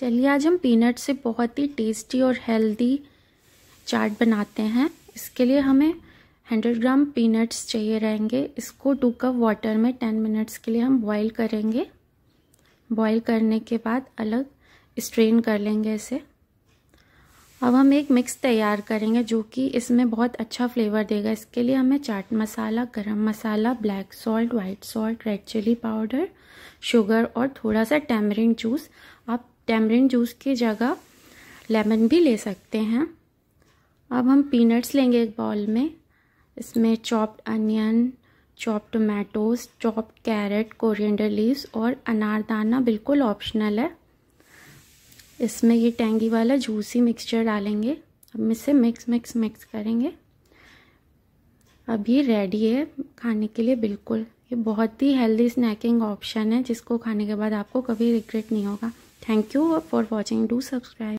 चलिए आज हम पीनट से बहुत ही टेस्टी और हेल्दी चाट बनाते हैं इसके लिए हमें 100 ग्राम पीनट्स चाहिए रहेंगे इसको टू कप वाटर में 10 मिनट्स के लिए हम बॉईल करेंगे बॉईल करने के बाद अलग स्ट्रेन कर लेंगे इसे अब हम एक मिक्स तैयार करेंगे जो कि इसमें बहुत अच्छा फ्लेवर देगा इसके लिए हमें chaat masala garam masala black salt white salt red chilli powder sugar और थोड़ा सा टैमरिन जूस आप टैमरिन जूस की जगह लेमन भी ले सकते हैं अब हम पीनट्स लेंगे एक बॉल में इसमें chopped onion chop tomatoes chop carrot coriander leaves और अनारदाना बिल्कुल ऑप्शनल है इसमें ये टेंगी वाला जूसी मिक्सचर डालेंगे अब इसे मिक्स मिक्स मिक्स करेंगे अब ये रेडी है खाने के लिए बिल्कुल ये बहुत ही हेल्दी स्नैकिंग ऑप्शन है जिसको खाने के बाद आपको कभी रिग्रेट नहीं होगा Thank you for watching. Do subscribe.